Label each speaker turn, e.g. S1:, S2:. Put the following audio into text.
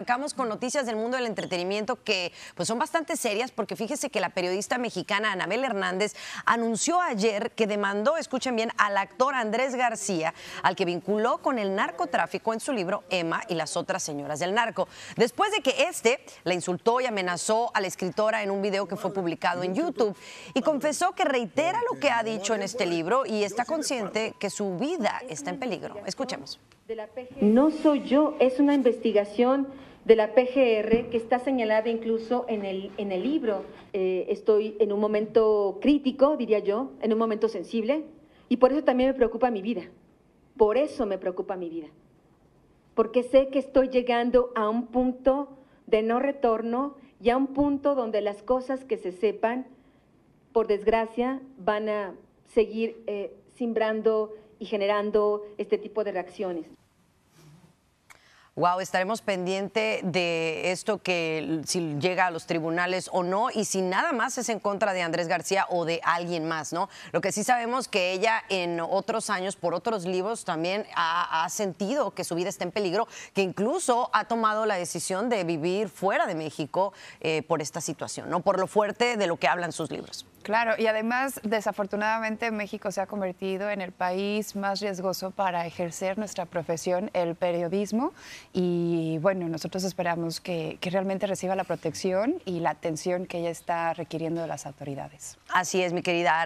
S1: Arrancamos con noticias del mundo del entretenimiento que pues son bastante serias porque fíjese que la periodista mexicana Anabel Hernández anunció ayer que demandó, escuchen bien, al actor Andrés García, al que vinculó con el narcotráfico en su libro Emma y las otras señoras del narco, después de que este la insultó y amenazó a la escritora en un video que fue publicado en YouTube y confesó que reitera lo que ha dicho en este libro y está consciente que su vida está en peligro. Escuchemos.
S2: No soy yo, es una investigación de la PGR que está señalada incluso en el, libro. Eh, estoy en un momento crítico, diría yo, en un momento sensible, y por eso también me preocupa mi vida. Por eso me preocupa mi vida. Porque sé que estoy llegando a un punto de no retorno y a un punto donde las cosas que se sepan, por desgracia, van a seguir eh, simbrando y generando este tipo de reacciones.
S1: Wow, estaremos pendiente de esto que si llega a los tribunales o no y si nada más es en contra de Andrés García o de alguien más, ¿no? Lo que sí sabemos que ella en otros años, por otros libros, también ha, sentido que su vida está en peligro, que incluso ha tomado la decisión de vivir fuera de México eh, por esta situación, ¿no? Por lo fuerte de lo que hablan sus libros.
S3: Claro, y además, desafortunadamente, México se ha convertido en el país más riesgoso para ejercer nuestra profesión, el periodismo. Y bueno, nosotros esperamos que, realmente reciba la protección y la atención que ella está requiriendo de las autoridades. Así es, mi querida